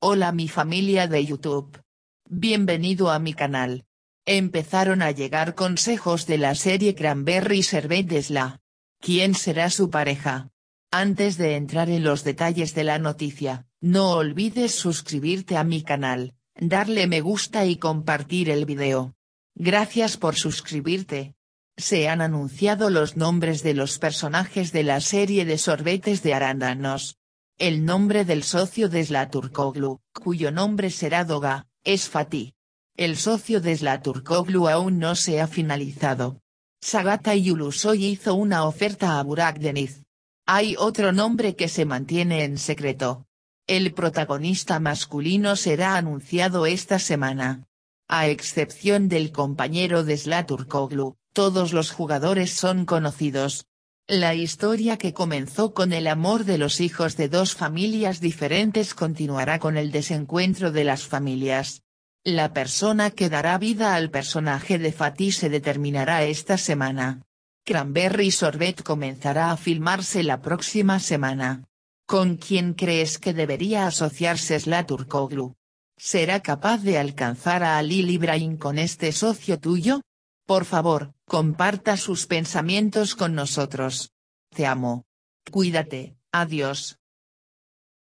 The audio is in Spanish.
Hola mi familia de YouTube. Bienvenido a mi canal. Empezaron a llegar consejos de la serie Cranberry Survey de ¿Quién será su pareja? Antes de entrar en los detalles de la noticia, no olvides suscribirte a mi canal, darle me gusta y compartir el video. Gracias por suscribirte. Se han anunciado los nombres de los personajes de la serie de sorbetes de arándanos. El nombre del socio de Slaturkoglu, cuyo nombre será Doga, es Fatih. El socio de Slaturkoglu aún no se ha finalizado. Sagata Yulusoy hizo una oferta a Burak Deniz. Hay otro nombre que se mantiene en secreto. El protagonista masculino será anunciado esta semana. A excepción del compañero de Slaturkoglu, todos los jugadores son conocidos, la historia que comenzó con el amor de los hijos de dos familias diferentes continuará con el desencuentro de las familias. La persona que dará vida al personaje de Fatih se determinará esta semana. Cranberry Sorbet comenzará a filmarse la próxima semana. ¿Con quién crees que debería asociarse Turkoglu? ¿Será capaz de alcanzar a Ali Ibrahim con este socio tuyo? Por favor, comparta sus pensamientos con nosotros. Te amo. Cuídate, adiós.